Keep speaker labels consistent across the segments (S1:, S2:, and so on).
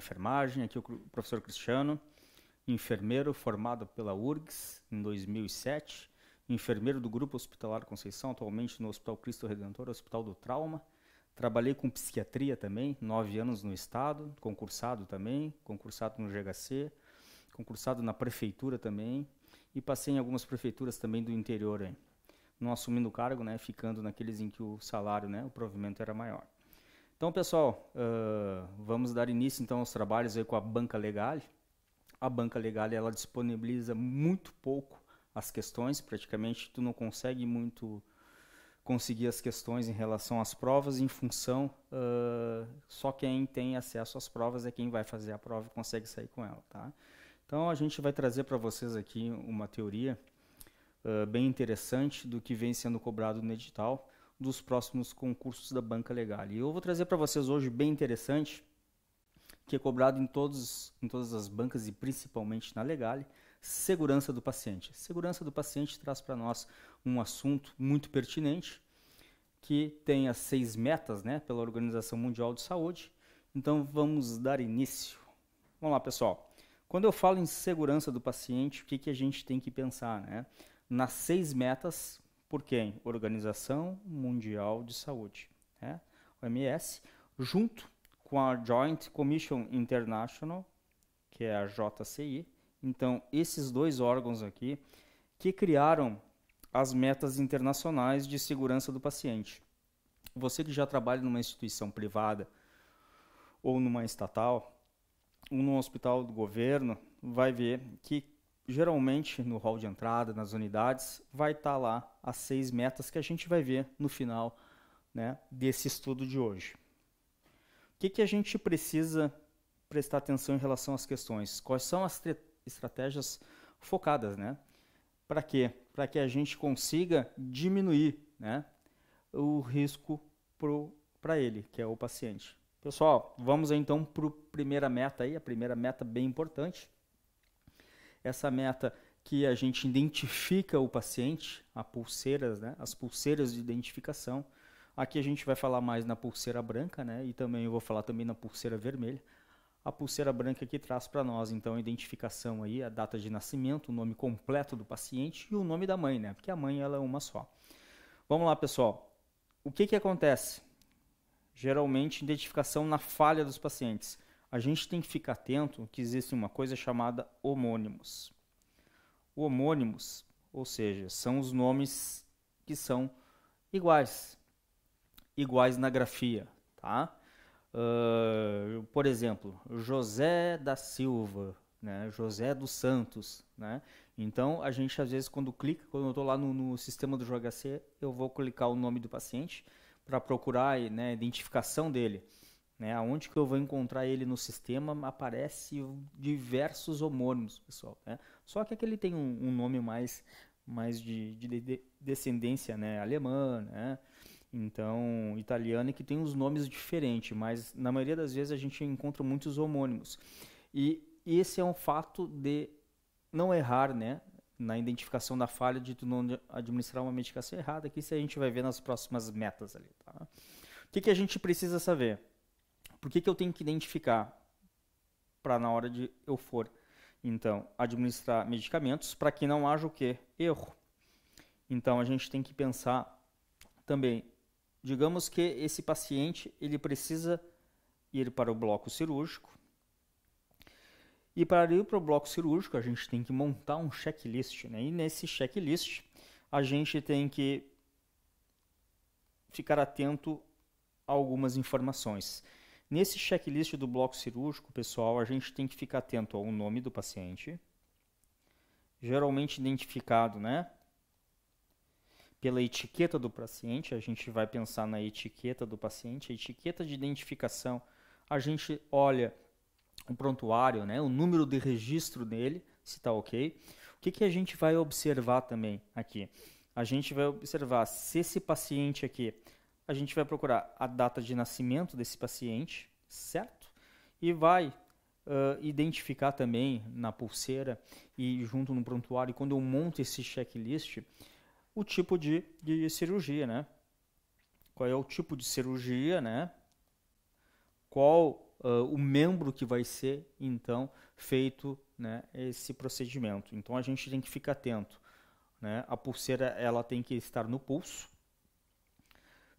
S1: enfermagem, aqui é o professor Cristiano, enfermeiro formado pela URGS em 2007, enfermeiro do Grupo Hospitalar Conceição, atualmente no Hospital Cristo Redentor, Hospital do Trauma. Trabalhei com psiquiatria também, nove anos no Estado, concursado também, concursado no GHC, concursado na prefeitura também, e passei em algumas prefeituras também do interior, hein? não assumindo o cargo, né, ficando naqueles em que o salário, né, o provimento era maior. Então, pessoal, uh, vamos dar início então aos trabalhos aí com a Banca Legale. A Banca Legale ela disponibiliza muito pouco as questões, praticamente tu não consegue muito conseguir as questões em relação às provas em função uh, só quem tem acesso às provas é quem vai fazer a prova e consegue sair com ela, tá? Então a gente vai trazer para vocês aqui uma teoria uh, bem interessante do que vem sendo cobrado no edital dos próximos concursos da Banca Legal. E eu vou trazer para vocês hoje bem interessante, que é cobrado em, todos, em todas as bancas e principalmente na Legale, segurança do paciente. Segurança do paciente traz para nós um assunto muito pertinente, que tem as seis metas né, pela Organização Mundial de Saúde. Então vamos dar início. Vamos lá, pessoal. Quando eu falo em segurança do paciente, o que, que a gente tem que pensar? Né? Nas seis metas, por quem? Organização Mundial de Saúde, né? OMS, junto com a Joint Commission International, que é a JCI. Então, esses dois órgãos aqui que criaram as metas internacionais de segurança do paciente. Você que já trabalha numa instituição privada ou numa estatal, ou num hospital do governo, vai ver que geralmente no hall de entrada, nas unidades, vai estar tá lá as seis metas que a gente vai ver no final né, desse estudo de hoje. O que, que a gente precisa prestar atenção em relação às questões? Quais são as estratégias focadas? Né? Para quê? Para que a gente consiga diminuir né, o risco para ele, que é o paciente. Pessoal, vamos então para a primeira meta aí, a primeira meta bem importante, essa meta que a gente identifica o paciente, a pulseiras, né? as pulseiras de identificação. Aqui a gente vai falar mais na pulseira branca, né? E também eu vou falar também na pulseira vermelha. A pulseira branca que traz para nós então a identificação aí, a data de nascimento, o nome completo do paciente e o nome da mãe, né? Porque a mãe ela é uma só. Vamos lá, pessoal. O que que acontece? Geralmente identificação na falha dos pacientes a gente tem que ficar atento que existe uma coisa chamada homônimos. Homônimos, ou seja, são os nomes que são iguais, iguais na grafia, tá? Uh, por exemplo, José da Silva, né? José dos Santos, né? Então, a gente às vezes quando clica, quando eu estou lá no, no, sistema do JHC, eu vou clicar o nome do paciente para procurar né, a identificação dele. Né? Aonde que eu vou encontrar ele no sistema, aparece diversos homônimos, pessoal. Né? Só que aquele tem um, um nome mais, mais de, de, de descendência né? alemã, né? então italiana, que tem uns nomes diferentes, mas na maioria das vezes a gente encontra muitos homônimos. E esse é um fato de não errar, né? na identificação da falha de tu não administrar uma medicação errada, que isso a gente vai ver nas próximas metas ali, tá? O que, que a gente precisa saber? Por que, que eu tenho que identificar? Para na hora de eu for, então, administrar medicamentos para que não haja o que Erro. Então, a gente tem que pensar também, digamos que esse paciente, ele precisa ir para o bloco cirúrgico, e para ir para o bloco cirúrgico, a gente tem que montar um checklist. Né? E nesse checklist, a gente tem que ficar atento a algumas informações. Nesse checklist do bloco cirúrgico, pessoal, a gente tem que ficar atento ao nome do paciente, geralmente identificado, né? Pela etiqueta do paciente, a gente vai pensar na etiqueta do paciente, a etiqueta de identificação, a gente olha o prontuário, né? O número de registro dele, se está ok. O que, que a gente vai observar também aqui? A gente vai observar se esse paciente aqui a gente vai procurar a data de nascimento desse paciente, certo? E vai uh, identificar também na pulseira e junto no prontuário, quando eu monto esse checklist, o tipo de, de cirurgia, né? Qual é o tipo de cirurgia, né? Qual uh, o membro que vai ser, então, feito né, esse procedimento. Então, a gente tem que ficar atento. Né? A pulseira ela tem que estar no pulso,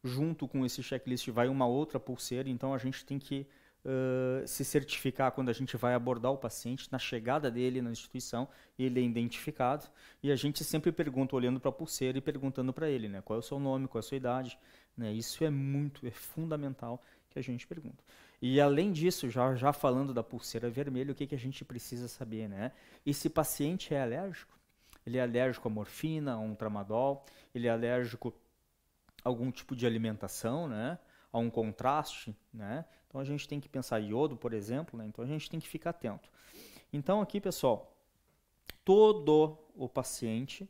S1: junto com esse checklist vai uma outra pulseira, então a gente tem que uh, se certificar quando a gente vai abordar o paciente, na chegada dele na instituição, ele é identificado e a gente sempre pergunta, olhando para a pulseira e perguntando para ele, né, qual é o seu nome, qual é a sua idade, né, isso é muito, é fundamental que a gente pergunta. E além disso, já, já falando da pulseira vermelha, o que, que a gente precisa saber, né? Esse paciente é alérgico? Ele é alérgico a morfina, a um tramadol, ele é alérgico algum tipo de alimentação, né? a um contraste, né? Então a gente tem que pensar iodo, por exemplo, né? Então a gente tem que ficar atento. Então aqui, pessoal, todo o paciente,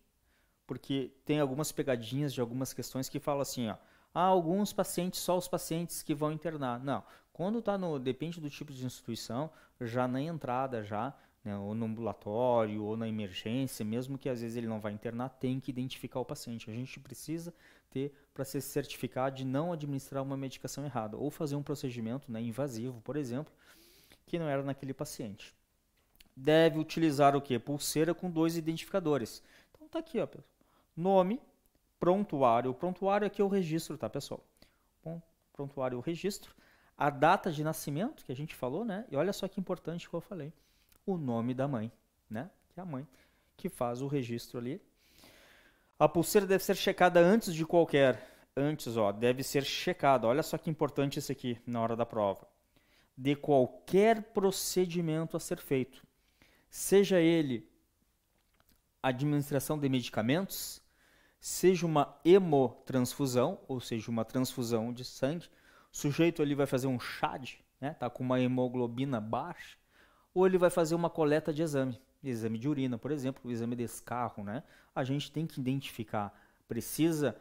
S1: porque tem algumas pegadinhas de algumas questões que falam assim, ó, ah, alguns pacientes, só os pacientes que vão internar. Não, quando está no, depende do tipo de instituição, já na entrada já, né, ou no ambulatório, ou na emergência, mesmo que às vezes ele não vá internar, tem que identificar o paciente. A gente precisa ter para se certificar de não administrar uma medicação errada ou fazer um procedimento né, invasivo, por exemplo, que não era naquele paciente. Deve utilizar o que? Pulseira com dois identificadores. Então tá aqui, ó, pessoal. Nome, prontuário. O prontuário aqui é o registro, tá, pessoal? Bom, prontuário o registro. A data de nascimento, que a gente falou, né? E olha só que importante que eu falei. O nome da mãe, né? Que é a mãe que faz o registro ali a pulseira deve ser checada antes de qualquer. Antes, ó, deve ser checada. Olha só que importante isso aqui na hora da prova. De qualquer procedimento a ser feito, seja ele administração de medicamentos, seja uma hemotransfusão, ou seja, uma transfusão de sangue, o sujeito ali vai fazer um de né? Tá com uma hemoglobina baixa, ou ele vai fazer uma coleta de exame exame de urina, por exemplo, o exame desse carro, né? A gente tem que identificar, precisa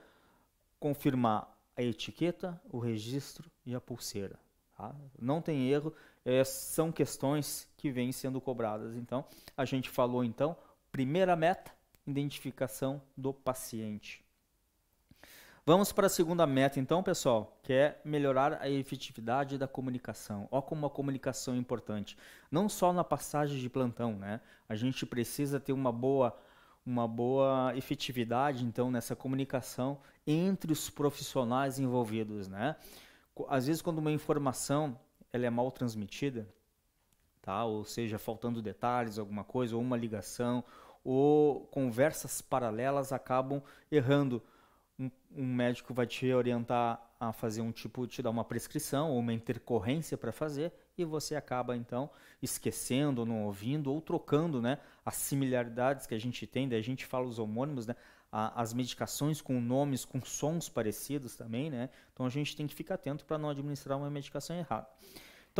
S1: confirmar a etiqueta, o registro e a pulseira. Tá? Não tem erro, é, são questões que vêm sendo cobradas. Então, a gente falou então, primeira meta, identificação do paciente. Vamos para a segunda meta, então, pessoal, que é melhorar a efetividade da comunicação. Olha como a comunicação é importante. Não só na passagem de plantão, né? A gente precisa ter uma boa, uma boa efetividade, então, nessa comunicação entre os profissionais envolvidos, né? Às vezes, quando uma informação ela é mal transmitida, tá? Ou seja, faltando detalhes, alguma coisa, ou uma ligação, ou conversas paralelas acabam errando um, médico vai te orientar a fazer um tipo, te dar uma prescrição ou uma intercorrência para fazer, e você acaba então esquecendo, não ouvindo ou trocando né, as similaridades que a gente tem, daí a gente fala os homônimos, né, a, as medicações com nomes, com sons parecidos também, né? Então a gente tem que ficar atento para não administrar uma medicação errada.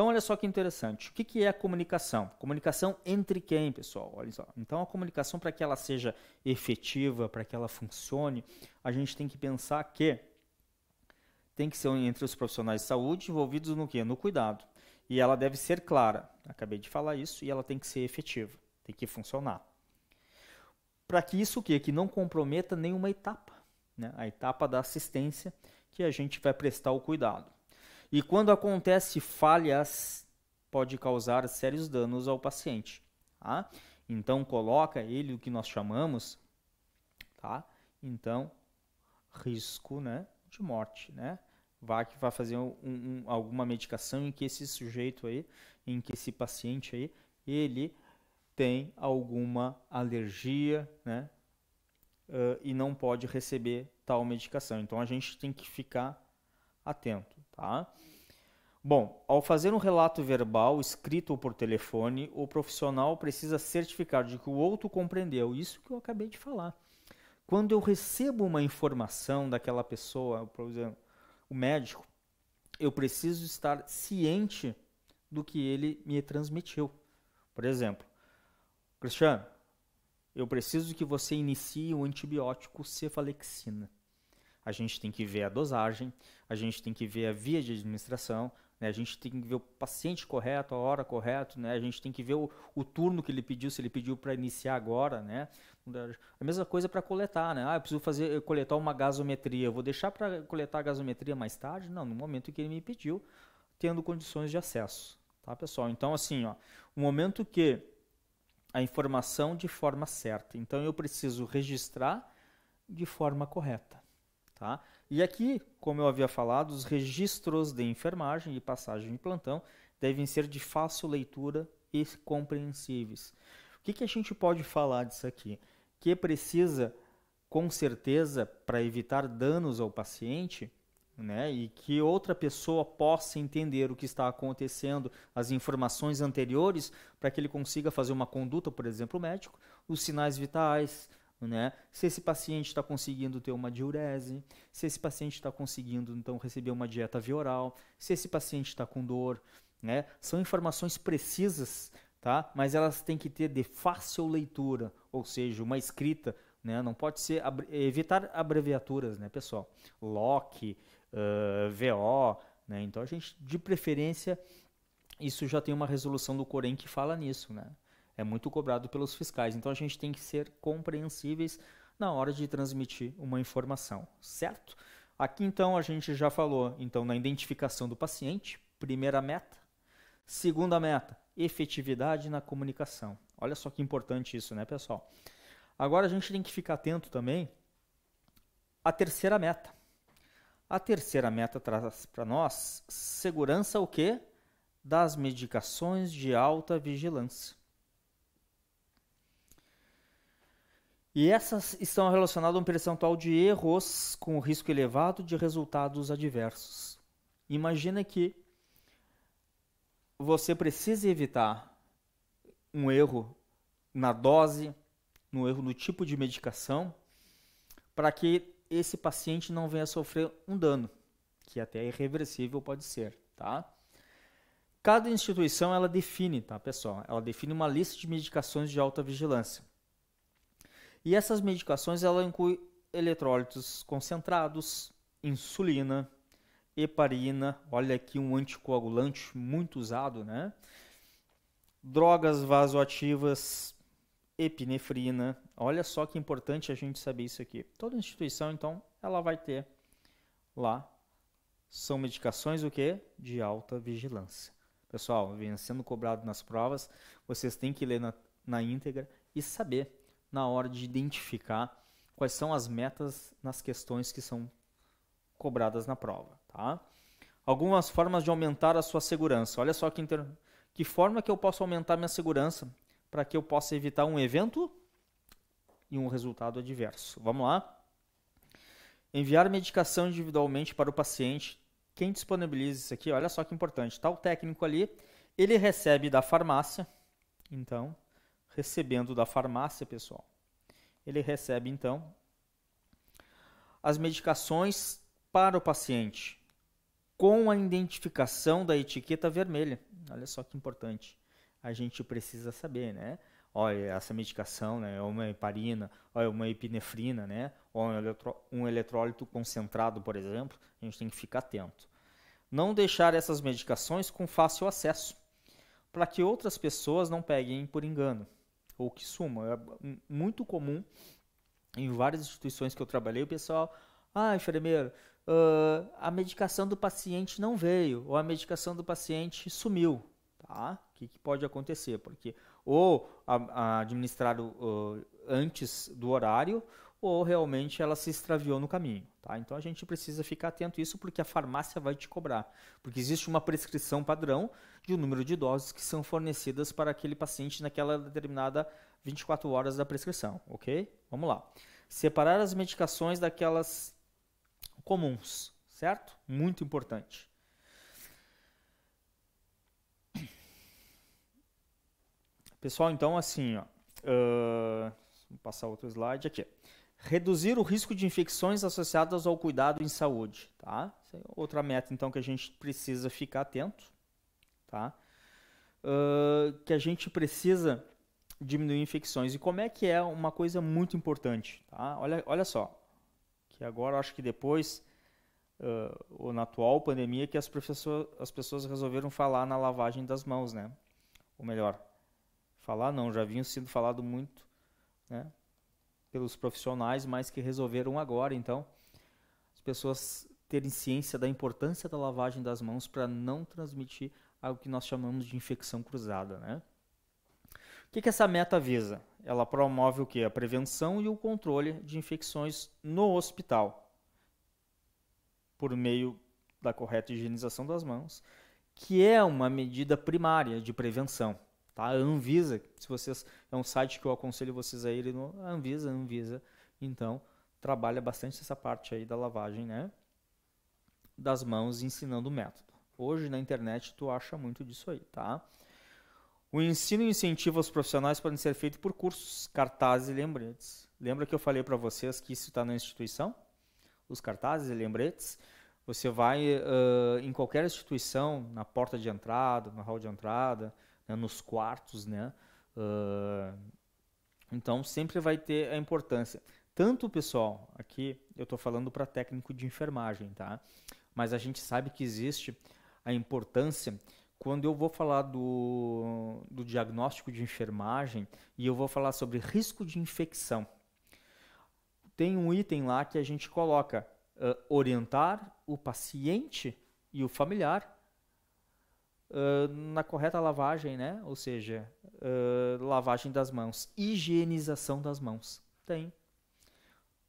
S1: Então, olha só que interessante. O que, que é a comunicação? Comunicação entre quem, pessoal? Olha só. Então, a comunicação, para que ela seja efetiva, para que ela funcione, a gente tem que pensar que tem que ser entre os profissionais de saúde envolvidos no quê? No cuidado. E ela deve ser clara. Acabei de falar isso. E ela tem que ser efetiva. Tem que funcionar. Para que isso o quê? Que não comprometa nenhuma etapa. Né? A etapa da assistência que a gente vai prestar o cuidado e quando acontece falhas, pode causar sérios danos ao paciente. Tá? Então coloca ele o que nós chamamos, tá? Então risco, né, de morte, né? Vai que vai fazer um, um, alguma medicação em que esse sujeito aí, em que esse paciente aí, ele tem alguma alergia, né? Uh, e não pode receber tal medicação. Então a gente tem que ficar atento, tá? Bom, ao fazer um relato verbal, escrito ou por telefone, o profissional precisa certificar de que o outro compreendeu. Isso que eu acabei de falar. Quando eu recebo uma informação daquela pessoa, por exemplo, o médico, eu preciso estar ciente do que ele me transmitiu. Por exemplo, Cristiano, eu preciso que você inicie o antibiótico cefalexina a gente tem que ver a dosagem, a gente tem que ver a via de administração, né? a gente tem que ver o paciente correto, a hora correta, né? a gente tem que ver o, o turno que ele pediu, se ele pediu para iniciar agora. Né? A mesma coisa para coletar, né? Ah, eu preciso fazer, coletar uma gasometria, eu vou deixar para coletar a gasometria mais tarde? Não, no momento que ele me pediu, tendo condições de acesso. Tá, pessoal? Então, assim, ó, o momento que a informação de forma certa. Então, eu preciso registrar de forma correta. Tá? E aqui, como eu havia falado, os registros de enfermagem e passagem de plantão devem ser de fácil leitura e compreensíveis. O que, que a gente pode falar disso aqui? Que precisa, com certeza, para evitar danos ao paciente, né, e que outra pessoa possa entender o que está acontecendo, as informações anteriores, para que ele consiga fazer uma conduta, por exemplo, médico, os sinais vitais, né? Se esse paciente está conseguindo ter uma diurese, se esse paciente está conseguindo então receber uma dieta via oral, se esse paciente está com dor, né? São informações precisas, tá? Mas elas têm que ter de fácil leitura, ou seja, uma escrita, né? Não pode ser evitar abreviaturas, né, pessoal? LOC, uh, VO, né? Então a gente, de preferência, isso já tem uma resolução do Corém que fala nisso, né? é muito cobrado pelos fiscais. Então a gente tem que ser compreensíveis na hora de transmitir uma informação, certo? Aqui então a gente já falou então na identificação do paciente, primeira meta. Segunda meta, efetividade na comunicação. Olha só que importante isso, né, pessoal? Agora a gente tem que ficar atento também à terceira meta. A terceira meta traz para nós segurança o quê? Das medicações de alta vigilância. E essas estão relacionadas a um percentual de erros com risco elevado de resultados adversos. Imagina que você precisa evitar um erro na dose, um erro no tipo de medicação, para que esse paciente não venha sofrer um dano, que até irreversível pode ser, tá? Cada instituição ela define, tá, pessoal? Ela define uma lista de medicações de alta vigilância. E essas medicações ela inclui eletrólitos concentrados, insulina, heparina, olha aqui um anticoagulante muito usado, né? Drogas vasoativas, epinefrina. Olha só que importante a gente saber isso aqui. Toda instituição, então, ela vai ter lá são medicações o que de alta vigilância. Pessoal, vem sendo cobrado nas provas, vocês têm que ler na, na íntegra e saber na hora de identificar quais são as metas nas questões que são cobradas na prova. Tá? Algumas formas de aumentar a sua segurança. Olha só que, inter... que forma que eu posso aumentar minha segurança para que eu possa evitar um evento e um resultado adverso. Vamos lá? Enviar medicação individualmente para o paciente. Quem disponibiliza isso aqui, olha só que importante. Tá o técnico ali, ele recebe da farmácia. Então, recebendo da farmácia, pessoal. Ele recebe então as medicações para o paciente com a identificação da etiqueta vermelha. Olha só que importante. A gente precisa saber, né? Olha, essa medicação né, é uma heparina, é uma epinefrina, né? Ou um, eletro, um eletrólito concentrado, por exemplo. A gente tem que ficar atento. Não deixar essas medicações com fácil acesso, para que outras pessoas não peguem por engano ou que suma. É muito comum em várias instituições que eu trabalhei, o pessoal, ah, enfermeiro, uh, a medicação do paciente não veio, ou a medicação do paciente sumiu, tá? O que, que pode acontecer? Porque ou a, a administraram uh, antes do horário, ou realmente ela se extraviou no caminho. Tá? Então a gente precisa ficar atento a isso porque a farmácia vai te cobrar. Porque existe uma prescrição padrão de um número de doses que são fornecidas para aquele paciente naquela determinada 24 horas da prescrição. Ok? Vamos lá. Separar as medicações daquelas comuns, certo? Muito importante. Pessoal, então assim, ó, uh, vou passar outro slide aqui. Reduzir o risco de infecções associadas ao cuidado em saúde, tá? Essa é outra meta, então, que a gente precisa ficar atento, tá? Uh, que a gente precisa diminuir infecções. E como é que é uma coisa muito importante, tá? Olha, olha só, que agora acho que depois, uh, ou na atual pandemia, que as, professor, as pessoas resolveram falar na lavagem das mãos, né? Ou melhor, falar não, já vinha sendo falado muito, né? pelos profissionais, mas que resolveram agora, então, as pessoas terem ciência da importância da lavagem das mãos para não transmitir algo que nós chamamos de infecção cruzada, né? O que, que essa meta visa? Ela promove o que? A prevenção e o controle de infecções no hospital, por meio da correta higienização das mãos, que é uma medida primária de prevenção. Tá? Anvisa, se vocês é um site que eu aconselho vocês a irem no Anvisa, Anvisa. Então, trabalha bastante essa parte aí da lavagem, né? Das mãos ensinando o método. Hoje na internet tu acha muito disso aí, tá? O ensino e incentivo aos profissionais podem ser feito por cursos, cartazes e lembretes. Lembra que eu falei para vocês que isso está na instituição? Os cartazes e lembretes. Você vai uh, em qualquer instituição, na porta de entrada, no hall de entrada, né, nos quartos, né? Uh, então sempre vai ter a importância. Tanto pessoal, aqui eu estou falando para técnico de enfermagem, tá? Mas a gente sabe que existe a importância quando eu vou falar do, do diagnóstico de enfermagem e eu vou falar sobre risco de infecção. Tem um item lá que a gente coloca uh, orientar o paciente e o familiar na correta lavagem, né? Ou seja, uh, lavagem das mãos, higienização das mãos. Tem.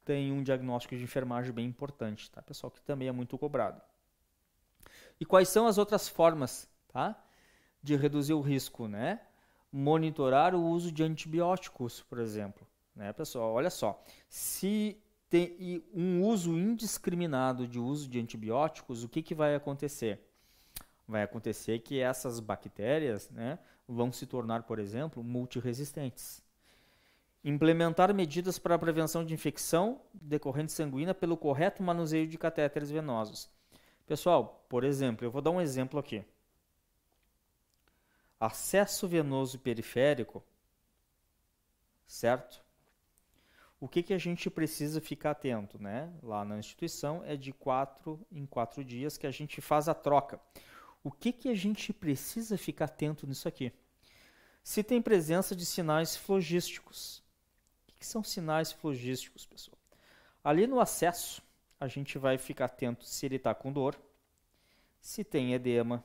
S1: Tem um diagnóstico de enfermagem bem importante, tá, pessoal? Que também é muito cobrado. E quais são as outras formas, tá? De reduzir o risco, né? Monitorar o uso de antibióticos, por exemplo. Né, pessoal? Olha só. Se tem um uso indiscriminado de uso de antibióticos, o que, que vai acontecer? vai acontecer que essas bactérias né, vão se tornar, por exemplo, multiresistentes. Implementar medidas para a prevenção de infecção decorrente sanguínea pelo correto manuseio de catéteres venosos. Pessoal, por exemplo, eu vou dar um exemplo aqui. Acesso venoso periférico, certo? O que, que a gente precisa ficar atento, né? Lá na instituição é de quatro em quatro dias que a gente faz a troca. O que, que a gente precisa ficar atento nisso aqui? Se tem presença de sinais flogísticos. O que, que são sinais flogísticos, pessoal? Ali no acesso, a gente vai ficar atento se ele está com dor, se tem edema,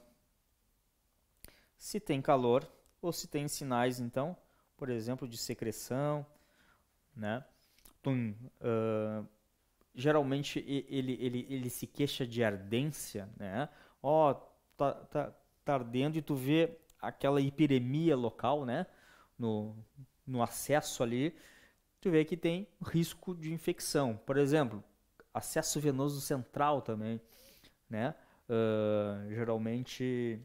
S1: se tem calor ou se tem sinais, então, por exemplo, de secreção, né? Tum, uh, geralmente ele, ele, ele se queixa de ardência, né? Ó, oh, tá, tá, tá ardendo e tu vê aquela epidemia local, né? No, no acesso ali, tu vê que tem risco de infecção. Por exemplo, acesso venoso central também, né? Uh, geralmente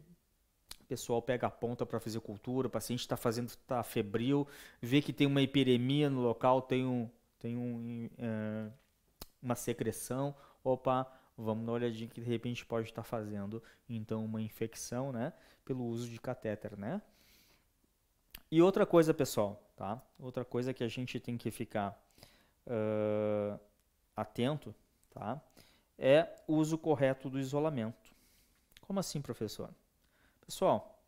S1: o pessoal pega a ponta para fazer cultura, o paciente está fazendo, está febril, vê que tem uma epidemia no local, tem um, tem um, uh, uma secreção, opa, Vamos dar uma olhadinha que de repente pode estar fazendo então uma infecção, né, pelo uso de catéter, né? E outra coisa, pessoal, tá? Outra coisa que a gente tem que ficar uh, atento, tá? É o uso correto do isolamento. Como assim, professor? Pessoal,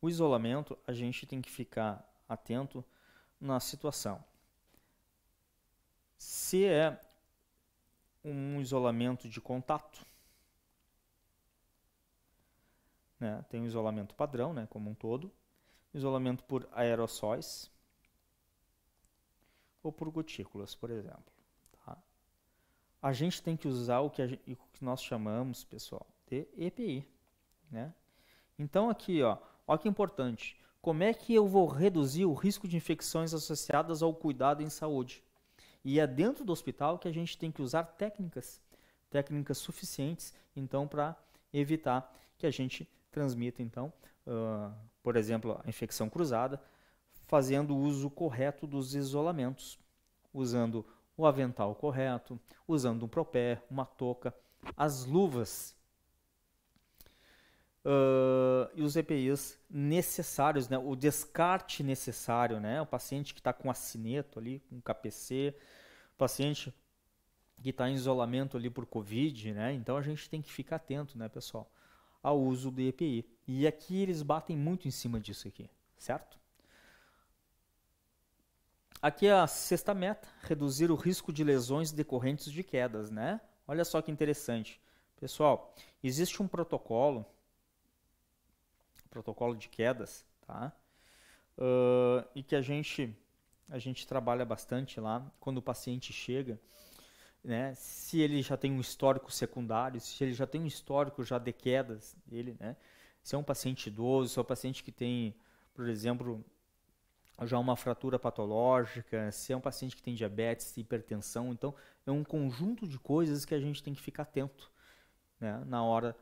S1: o isolamento a gente tem que ficar atento na situação. Se é um isolamento de contato. Né? Tem o isolamento padrão, né, como um todo, isolamento por aerossóis ou por gotículas, por exemplo. Tá? A gente tem que usar o que, gente, o que nós chamamos, pessoal, de EPI. Né? Então aqui, ó, olha que importante. Como é que eu vou reduzir o risco de infecções associadas ao cuidado em saúde? E é dentro do hospital que a gente tem que usar técnicas, técnicas suficientes, então, para evitar que a gente transmita, então, uh, por exemplo, a infecção cruzada, fazendo o uso correto dos isolamentos, usando o avental correto, usando um propé, uma touca, as luvas Uh, e os EPIs necessários, né? o descarte necessário, né? o paciente que está com acineto ali, com KPC, o paciente que está em isolamento ali por Covid, né? então a gente tem que ficar atento, né, pessoal, ao uso do EPI. E aqui eles batem muito em cima disso aqui, certo? Aqui é a sexta meta, reduzir o risco de lesões decorrentes de quedas, né? Olha só que interessante. Pessoal, existe um protocolo protocolo de quedas, tá? Uh, e que a gente a gente trabalha bastante lá quando o paciente chega, né? Se ele já tem um histórico secundário, se ele já tem um histórico já de quedas dele, né? Se é um paciente idoso, se é um paciente que tem, por exemplo, já uma fratura patológica, se é um paciente que tem diabetes, hipertensão, então é um conjunto de coisas que a gente tem que ficar atento, né? Na hora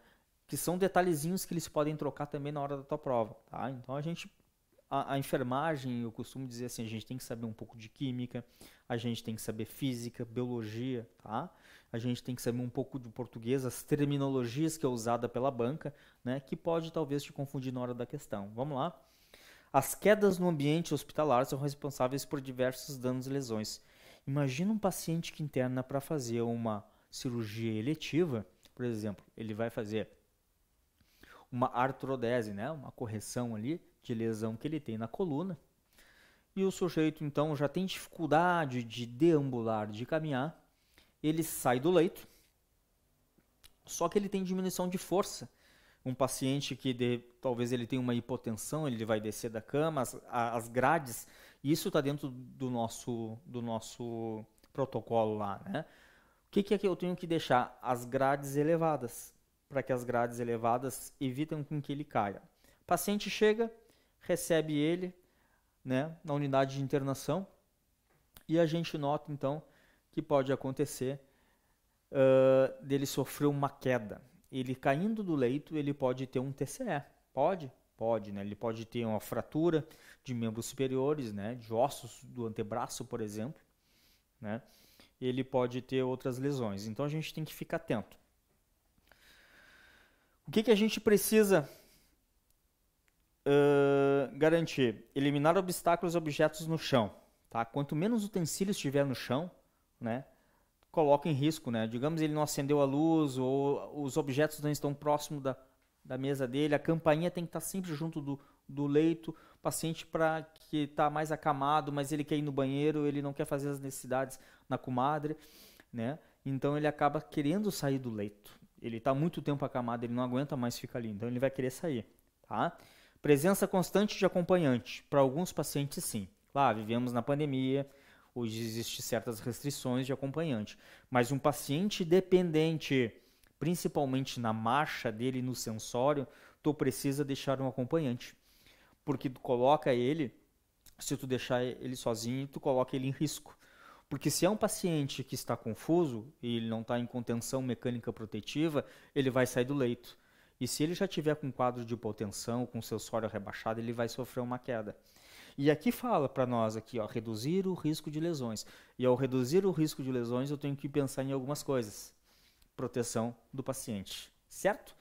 S1: que são detalhezinhos que eles podem trocar também na hora da tua prova, tá? Então a gente a, a, enfermagem, eu costumo dizer assim, a gente tem que saber um pouco de química, a gente tem que saber física, biologia, tá? A gente tem que saber um pouco de português, as terminologias que é usada pela banca, né, que pode talvez te confundir na hora da questão. Vamos lá. As quedas no ambiente hospitalar são responsáveis por diversos danos e lesões. Imagina um paciente que interna para fazer uma cirurgia eletiva, por exemplo, ele vai fazer uma artrodese, né? Uma correção ali de lesão que ele tem na coluna. E o sujeito então já tem dificuldade de deambular, de caminhar. Ele sai do leito. Só que ele tem diminuição de força. Um paciente que de, talvez ele tenha uma hipotensão, ele vai descer da cama, as, as grades. Isso está dentro do nosso, do nosso protocolo lá, né? O que, que é que eu tenho que deixar? As grades elevadas para que as grades elevadas evitem com que ele caia. O paciente chega, recebe ele né, na unidade de internação e a gente nota então que pode acontecer uh, dele sofrer uma queda. Ele caindo do leito, ele pode ter um TCE. Pode? Pode, né? Ele pode ter uma fratura de membros superiores, né? De ossos do antebraço, por exemplo, né? Ele pode ter outras lesões. Então a gente tem que ficar atento. O que, que a gente precisa uh, garantir? Eliminar obstáculos e objetos no chão. Tá? Quanto menos utensílio estiver no chão, né, coloca em risco. Né? Digamos ele não acendeu a luz ou os objetos não estão próximo da, da mesa dele, a campainha tem que estar tá sempre junto do, do leito, o paciente para que está mais acamado, mas ele quer ir no banheiro, ele não quer fazer as necessidades na comadre, né? Então ele acaba querendo sair do leito. Ele está muito tempo acamado, ele não aguenta mais ficar ali, então ele vai querer sair, tá? Presença constante de acompanhante. Para alguns pacientes, sim. Lá, vivemos na pandemia, hoje existem certas restrições de acompanhante. Mas um paciente dependente, principalmente na marcha dele, no sensório, tu precisa deixar um acompanhante. Porque tu coloca ele, se tu deixar ele sozinho, tu coloca ele em risco. Porque se é um paciente que está confuso e ele não está em contenção mecânica protetiva, ele vai sair do leito. E se ele já tiver com quadro de hipotensão, com seu sólido rebaixado, ele vai sofrer uma queda. E aqui fala para nós aqui, ó, reduzir o risco de lesões. E ao reduzir o risco de lesões, eu tenho que pensar em algumas coisas. Proteção do paciente, certo?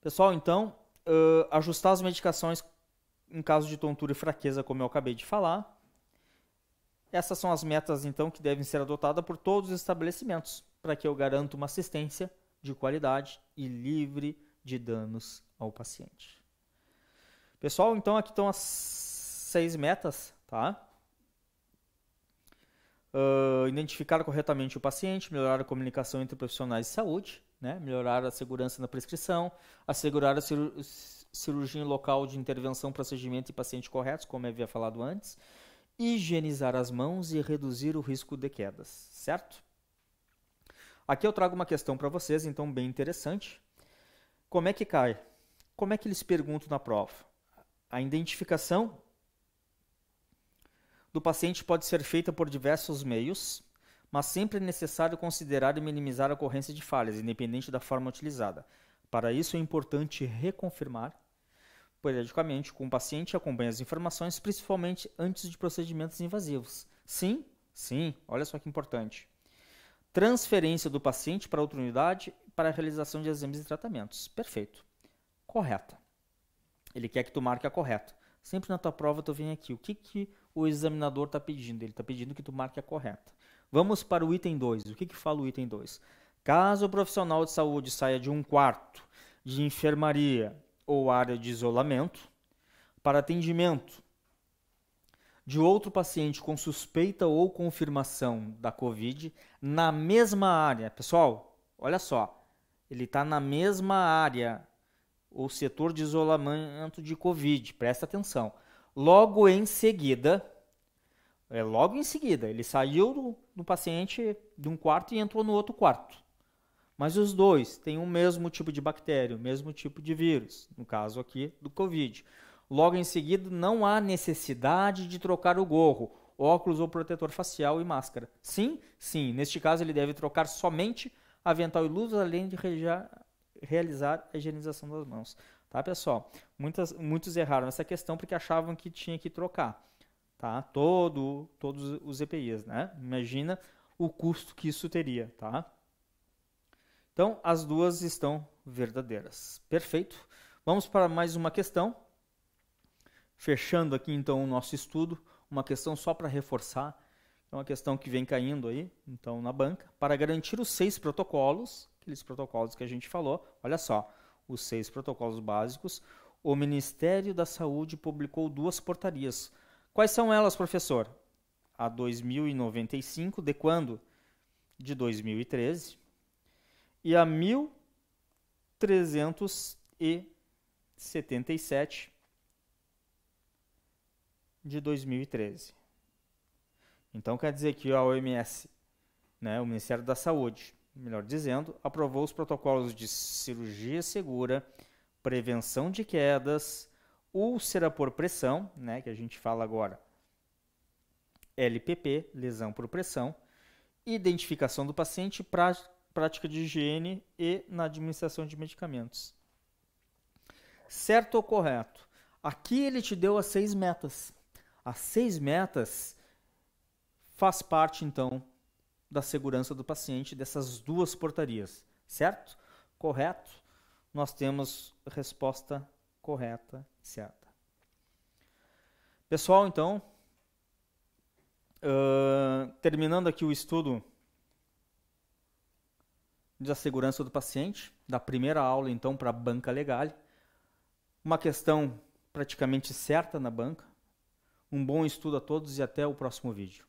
S1: Pessoal, então, uh, ajustar as medicações em caso de tontura e fraqueza, como eu acabei de falar essas são as metas, então, que devem ser adotadas por todos os estabelecimentos, para que eu garanta uma assistência de qualidade e livre de danos ao paciente. Pessoal, então aqui estão as seis metas, tá? Uh, identificar corretamente o paciente, melhorar a comunicação entre profissionais de saúde, né? melhorar a segurança na prescrição, assegurar a cirurgia em local de intervenção, procedimento e paciente corretos, como eu havia falado antes, higienizar as mãos e reduzir o risco de quedas, certo? Aqui eu trago uma questão para vocês, então bem interessante. Como é que cai? Como é que eles perguntam na prova? A identificação do paciente pode ser feita por diversos meios, mas sempre é necessário considerar e minimizar a ocorrência de falhas, independente da forma utilizada. Para isso é importante reconfirmar periodicamente com o paciente e acompanha as informações, principalmente antes de procedimentos invasivos. Sim, sim, olha só que importante. Transferência do paciente para outra unidade para a realização de exames e tratamentos. Perfeito. Correta. Ele quer que tu marque a correta. Sempre na tua prova tu vem aqui. O que, que o examinador está pedindo? Ele está pedindo que tu marque a correta. Vamos para o item 2. O que, que fala o item 2? Caso o profissional de saúde saia de um quarto de enfermaria ou área de isolamento para atendimento de outro paciente com suspeita ou confirmação da Covid na mesma área. Pessoal, olha só, ele está na mesma área ou setor de isolamento de Covid, presta atenção. Logo em seguida, é logo em seguida, ele saiu do, do paciente de um quarto e entrou no outro quarto. Mas os dois têm o mesmo tipo de bactéria, o mesmo tipo de vírus, no caso aqui do Covid. Logo em seguida, não há necessidade de trocar o gorro, óculos ou protetor facial e máscara. Sim, sim, neste caso ele deve trocar somente avental e luvas, além de realizar a higienização das mãos. Tá, pessoal? Muitas, muitos erraram essa questão porque achavam que tinha que trocar, tá? Todo, todos os EPIs, né? Imagina o custo que isso teria, tá? Então, as duas estão verdadeiras. Perfeito. Vamos para mais uma questão. Fechando aqui então o nosso estudo, uma questão só para reforçar, é uma questão que vem caindo aí, então na banca, para garantir os seis protocolos, aqueles protocolos que a gente falou, olha só, os seis protocolos básicos, o Ministério da Saúde publicou duas portarias. Quais são elas, professor? A 2095, de quando? De 2013, e a 1377 de 2013. Então quer dizer que a OMS, né, o Ministério da Saúde, melhor dizendo, aprovou os protocolos de cirurgia segura, prevenção de quedas, úlcera por pressão, né, que a gente fala agora, LPP, lesão por pressão, identificação do paciente, para prática de higiene e na administração de medicamentos. Certo ou correto? Aqui ele te deu as seis metas. As seis metas faz parte então da segurança do paciente dessas duas portarias, certo? Correto? Nós temos resposta correta, certa. Pessoal, então, uh, terminando aqui o estudo da segurança do paciente, da primeira aula então para a banca legal, uma questão praticamente certa na banca. Um bom estudo a todos e até o próximo vídeo.